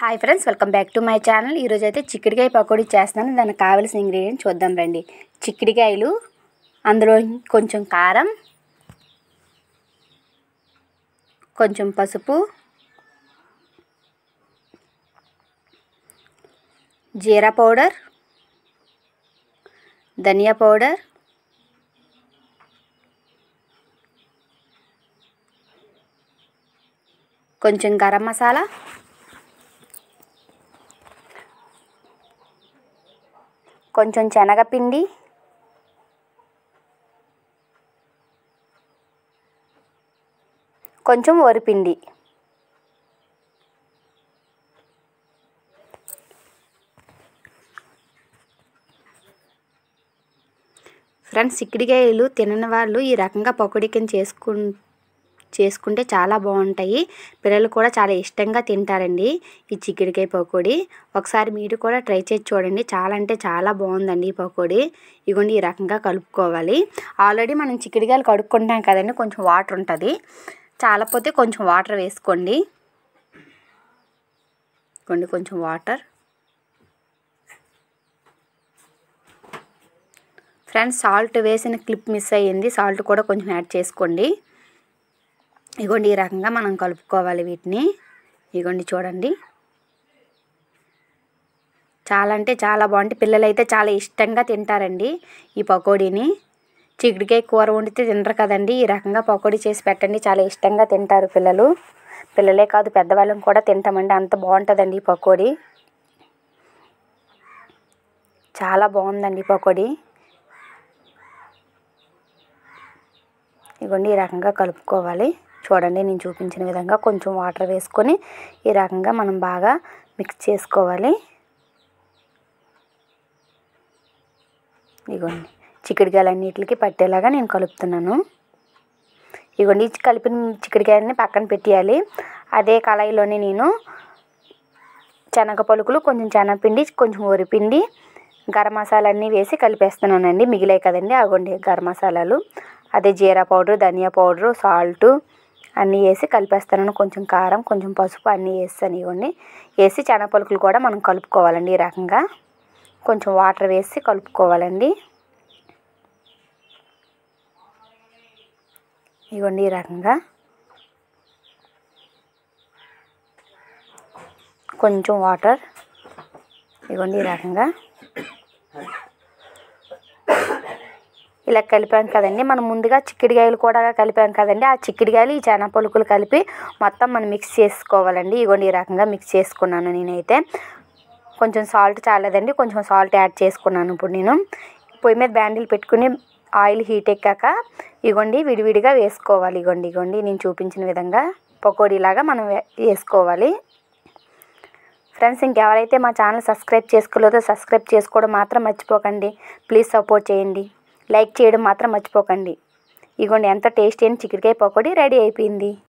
hi friends welcome back to my channel ఈరోజు అయితే చిక్కుడికాయ పకోడీ చేస్తున్నాను దానికి కావలసిన ఇంగ్రీడియంట్ చూద్దాం రండి చిక్కడికాయలు అందులో కొంచెం కారం కొంచెం పసుపు జీరా పౌడర్ ధనియా పౌడర్ కొంచెం గరం మసాలా కొంచెం శనగపిండి కొంచెం వరిపిండి ఫ్రెండ్స్ ఇక్కడికాయలు తినని వాళ్ళు ఈ రకంగా పకోడీకని చేసుకుంటే చేసుకుంటే చాలా బాగుంటాయి పిల్లలు కూడా చాలా ఇష్టంగా తింటారండి ఈ చిక్కుడుకాయ పకోడీ ఒకసారి మీరు కూడా ట్రై చేసి చూడండి చాలా అంటే చాలా బాగుందండి ఈ పకోడీ ఇగోండి ఈ రకంగా కలుపుకోవాలి ఆల్రెడీ మనం చిక్కుడుకాయలు కడుక్కుంటాం కదండి కొంచెం వాటర్ ఉంటుంది చాలపోతే కొంచెం వాటర్ వేసుకోండి కొండి కొంచెం వాటర్ ఫ్రెండ్స్ సాల్ట్ వేసిన క్లిప్ మిస్ అయ్యింది సాల్ట్ కూడా కొంచెం యాడ్ చేసుకోండి ఇగోండి ఈ రకంగా మనం కలుపుకోవాలి వీటిని ఇగోండి చూడండి చాలా అంటే చాలా బాగుంటుంది పిల్లలైతే చాలా ఇష్టంగా తింటారండి ఈ పకోడీని చిగుడికాయ కూర వండితే తినరు కదండి ఈ రకంగా పకోడీ చేసి పెట్టండి చాలా ఇష్టంగా తింటారు పిల్లలు పిల్లలే కాదు పెద్దవాళ్ళం కూడా తింటామండి అంత బాగుంటుందండి ఈ పకోడీ చాలా బాగుందండి పకోడీ ఇవ్వండి ఈ రకంగా కలుపుకోవాలి చూడండి నేను చూపించిన విధంగా కొంచెం వాటర్ వేసుకొని ఈ రకంగా మనం బాగా మిక్స్ చేసుకోవాలి ఇగోండి చిక్కుడుకాయలన్నిటికి పట్టేలాగా నేను కలుపుతున్నాను ఇగోండి కలిపిన చిక్కుడుకాయలని పక్కన పెట్టేయాలి అదే కళాయిలోనే నేను శనగ పలుకులు కొంచెం శనగపిండి కొంచెం వరిపిండి గరం అన్నీ వేసి కలిపేస్తున్నానండి మిగిలాయి కదండి అగోండి గరం మసాలాలు అదే జీరా పౌడర్ ధనియా పౌడరు సాల్టు అన్నీ వేసి కలిపేస్తాను కొంచెం కారం కొంచెం పసుపు అన్నీ వేస్తాను ఇవన్నీ వేసి చెనపలుకులు కూడా మనం కలుపుకోవాలండి ఈ రకంగా కొంచెం వాటర్ వేసి కలుపుకోవాలండి ఇవ్వండి ఈ రకంగా కొంచెం వాటర్ ఇవ్వండి ఈ రకంగా ఇలా కలిపాం కదండి మనం ముందుగా చిక్కిడికాయలు కూడా కలిపాం కదండి ఆ చిక్కిడికాయలు ఈ చానా పలుకులు కలిపి మొత్తం మనం మిక్స్ చేసుకోవాలండి ఇగోండి ఈ రకంగా మిక్స్ చేసుకున్నాను నేనైతే కొంచెం సాల్ట్ చాలదండి కొంచెం సాల్ట్ యాడ్ చేసుకున్నాను ఇప్పుడు నేను పొయ్యి మీద బ్యాండిల్ పెట్టుకుని ఆయిల్ హీట్ ఎక్కాక ఇగోండి విడివిడిగా వేసుకోవాలి ఇగోండి ఇగోండి నేను చూపించిన విధంగా పకోడీలాగా మనం వేసుకోవాలి ఫ్రెండ్స్ ఇంకెవరైతే మా ఛానల్ సబ్స్క్రైబ్ చేసుకోలేదో సబ్స్క్రైబ్ చేసుకోవడం మాత్రం మర్చిపోకండి ప్లీజ్ సపోర్ట్ చేయండి లైక్ చేయడం మాత్రం మర్చిపోకండి ఇదిగోండి ఎంత టేస్టీ అయిన చిక్కుడుకాయ పకోడీ రెడీ అయిపోయింది